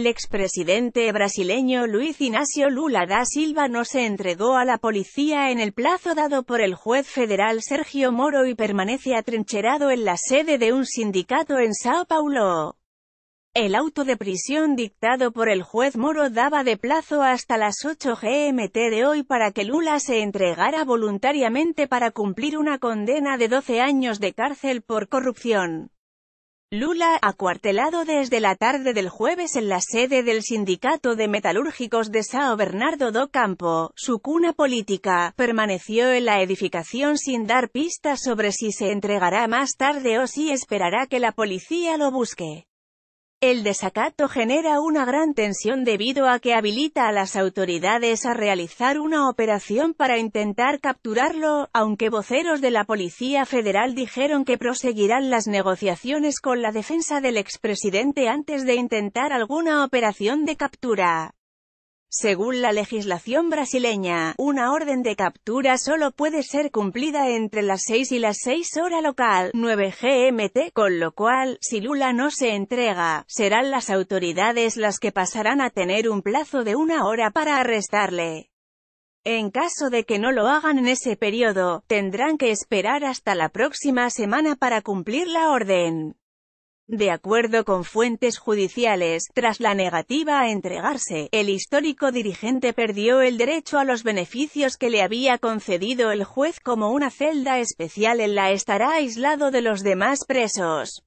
el expresidente brasileño Luis Inácio Lula da Silva no se entregó a la policía en el plazo dado por el juez federal Sergio Moro y permanece atrincherado en la sede de un sindicato en Sao Paulo. El auto de prisión dictado por el juez Moro daba de plazo hasta las 8 GMT de hoy para que Lula se entregara voluntariamente para cumplir una condena de 12 años de cárcel por corrupción. Lula, acuartelado desde la tarde del jueves en la sede del Sindicato de Metalúrgicos de Sao Bernardo do Campo, su cuna política, permaneció en la edificación sin dar pistas sobre si se entregará más tarde o si esperará que la policía lo busque. El desacato genera una gran tensión debido a que habilita a las autoridades a realizar una operación para intentar capturarlo, aunque voceros de la Policía Federal dijeron que proseguirán las negociaciones con la defensa del expresidente antes de intentar alguna operación de captura. Según la legislación brasileña, una orden de captura solo puede ser cumplida entre las seis y las seis hora local, 9 GMT, con lo cual, si Lula no se entrega, serán las autoridades las que pasarán a tener un plazo de una hora para arrestarle. En caso de que no lo hagan en ese periodo, tendrán que esperar hasta la próxima semana para cumplir la orden. De acuerdo con fuentes judiciales, tras la negativa a entregarse, el histórico dirigente perdió el derecho a los beneficios que le había concedido el juez como una celda especial en la estará aislado de los demás presos.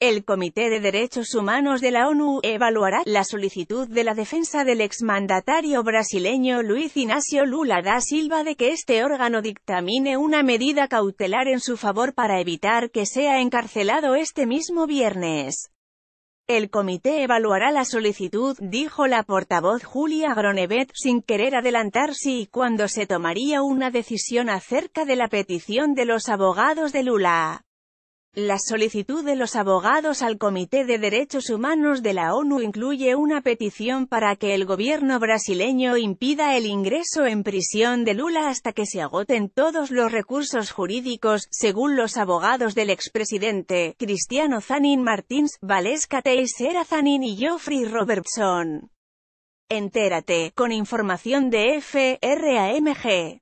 El Comité de Derechos Humanos de la ONU evaluará la solicitud de la defensa del exmandatario brasileño Luis Inácio Lula da Silva de que este órgano dictamine una medida cautelar en su favor para evitar que sea encarcelado este mismo viernes. El comité evaluará la solicitud, dijo la portavoz Julia Gronevet, sin querer adelantarse si y cuando se tomaría una decisión acerca de la petición de los abogados de Lula. La solicitud de los abogados al Comité de Derechos Humanos de la ONU incluye una petición para que el gobierno brasileño impida el ingreso en prisión de Lula hasta que se agoten todos los recursos jurídicos, según los abogados del expresidente, Cristiano Zanin Martins, Valesca Teixeira Zanin y Geoffrey Robertson. Entérate, con información de FRAMG.